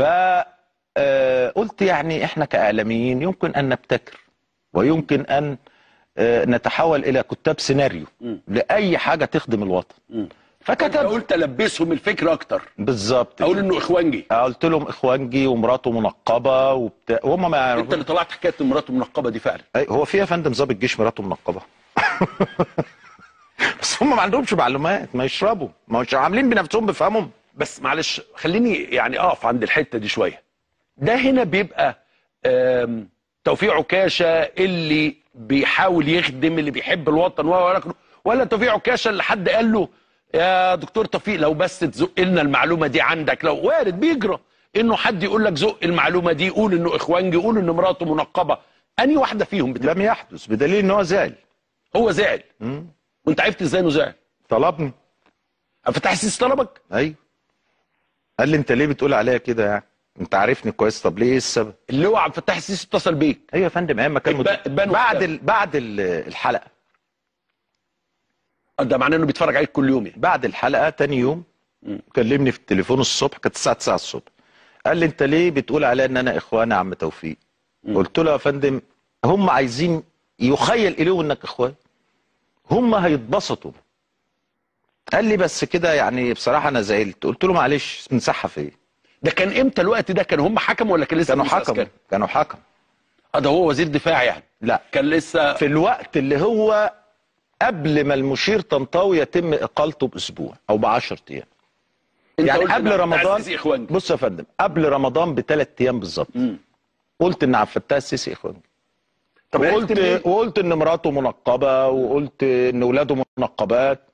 فقلت آه، يعني احنا كاعلاميين يمكن ان نبتكر ويمكن ان آه، نتحول الى كتاب سيناريو لاي حاجه تخدم الوطن فكتب فكتبت قلت البسهم الفكره اكتر بالظبط اقول انه اخوانجي آه، قلت لهم اخوانجي ومراته منقبه وبتاع وهم ما انت اللي طلعت حكايه مراته منقبه دي فعلا هو في يا فندم ظابط جيش مراته منقبه بس هم ما عندهمش معلومات ما يشربوا ما مش عاملين بنفسهم بفهمهم بس معلش خليني يعني اقف عند الحته دي شويه ده هنا بيبقى توفيق عكاشه اللي بيحاول يخدم اللي بيحب الوطن ولا ولا توفيق عكاشه اللي حد قال له يا دكتور توفيق لو بس تزق لنا المعلومه دي عندك لو وارد بيجرى انه حد يقول لك زق المعلومه دي قول انه اخوانجي قول ان مراته منقبه اني واحده فيهم بتبقى. لم يحدث بدليل ان هو زعل هو زعل وانت عرفت ازاي انه زعل طلبني فتحسس طلبك ايوه قال لي انت ليه بتقول عليا كده يعني انت عارفني كويس طب ليه إيه السبب اللي هو عبد الفتاح السيسي اتصل بيك ايوه يا فندم ايام ما كان إيه، بعد ال... بعد الحلقه آه، ده معناه انه بيتفرج عليك كل يوم يعني بعد الحلقه تاني يوم كلمني في التليفون الصبح كانت الساعه 9 الصبح قال لي انت ليه بتقول عليا ان انا اخوان يا عم توفيق م. قلت له يا فندم هم عايزين يخيل اليهم انك اخوان هم هيتبسطوا قال لي بس كده يعني بصراحه انا زعلت قلت له معلش بنسحها ايه ده كان امتى الوقت ده كان هم حكم ولا كان لسه كانوا حكم كانوا حكم اه ده هو وزير دفاع يعني لا كان لسه في الوقت اللي هو قبل ما المشير طنطاوي يتم اقالته باسبوع او ب 10 ايام يعني قبل رمضان بص يا فندم قبل رمضان بثلاث ايام بالظبط قلت ان عبد الفتاح السيسي اخواني طب وقلت وقلت ان مراته منقبه وقلت ان ولاده منقبات